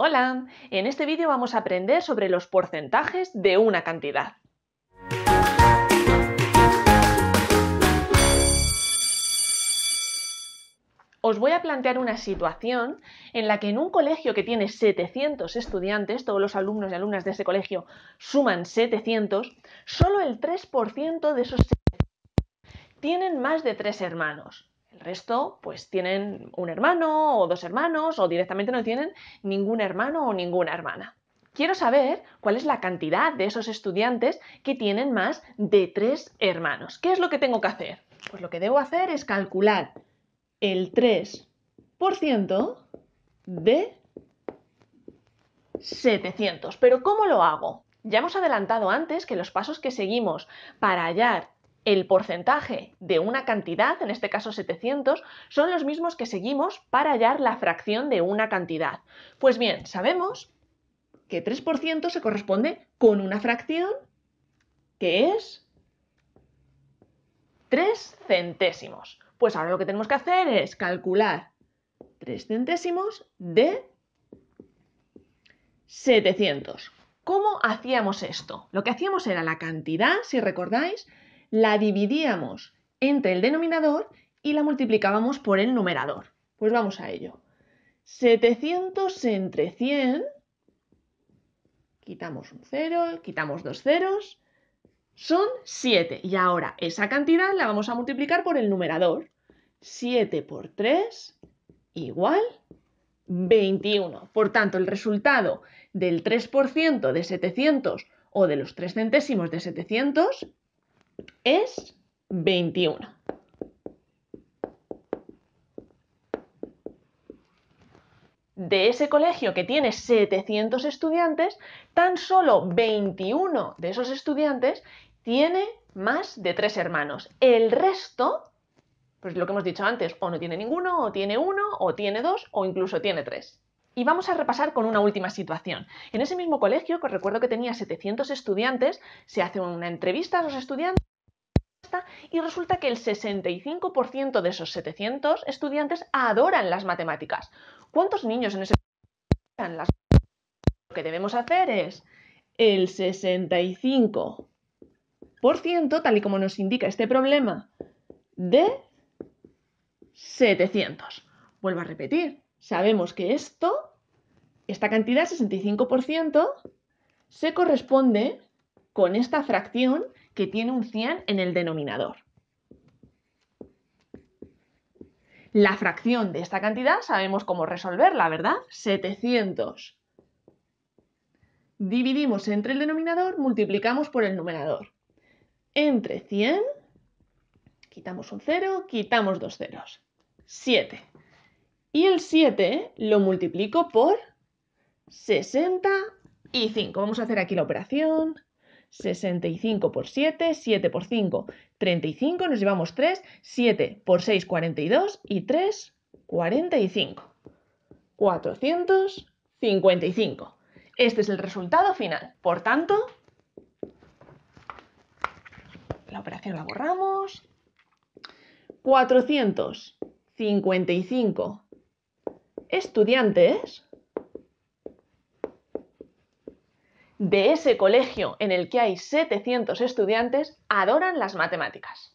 Hola, en este vídeo vamos a aprender sobre los porcentajes de una cantidad. Os voy a plantear una situación en la que en un colegio que tiene 700 estudiantes, todos los alumnos y alumnas de ese colegio suman 700, solo el 3% de esos 700 tienen más de tres hermanos. El resto, pues tienen un hermano o dos hermanos o directamente no tienen ningún hermano o ninguna hermana. Quiero saber cuál es la cantidad de esos estudiantes que tienen más de tres hermanos. ¿Qué es lo que tengo que hacer? Pues lo que debo hacer es calcular el 3% de 700. Pero ¿cómo lo hago? Ya hemos adelantado antes que los pasos que seguimos para hallar el porcentaje de una cantidad, en este caso 700, son los mismos que seguimos para hallar la fracción de una cantidad. Pues bien, sabemos que 3% se corresponde con una fracción que es 3 centésimos. Pues ahora lo que tenemos que hacer es calcular 3 centésimos de 700. ¿Cómo hacíamos esto? Lo que hacíamos era la cantidad, si recordáis, la dividíamos entre el denominador y la multiplicábamos por el numerador. Pues vamos a ello. 700 entre 100, quitamos un 0, quitamos dos ceros, son 7. Y ahora esa cantidad la vamos a multiplicar por el numerador. 7 por 3 igual 21. Por tanto, el resultado del 3% de 700 o de los 3 centésimos de 700 es 21. De ese colegio que tiene 700 estudiantes, tan solo 21 de esos estudiantes tiene más de tres hermanos. El resto, pues lo que hemos dicho antes, o no tiene ninguno, o tiene uno, o tiene dos, o incluso tiene tres. Y vamos a repasar con una última situación. En ese mismo colegio, que recuerdo que tenía 700 estudiantes, se hace una entrevista a los estudiantes y resulta que el 65% de esos 700 estudiantes adoran las matemáticas. ¿Cuántos niños en ese adoran las Lo que debemos hacer es el 65%, tal y como nos indica este problema, de 700. Vuelvo a repetir, sabemos que esto, esta cantidad, 65%, se corresponde con esta fracción que tiene un 100 en el denominador. La fracción de esta cantidad sabemos cómo resolverla, ¿verdad? 700. Dividimos entre el denominador, multiplicamos por el numerador. Entre 100, quitamos un 0, quitamos dos ceros. 7. Y el 7 lo multiplico por 65. Vamos a hacer aquí la operación. 65 por 7, 7 por 5, 35, nos llevamos 3, 7 por 6, 42 y 3, 45. 455. Este es el resultado final. Por tanto, la operación la borramos. 455 estudiantes de ese colegio en el que hay 700 estudiantes adoran las matemáticas.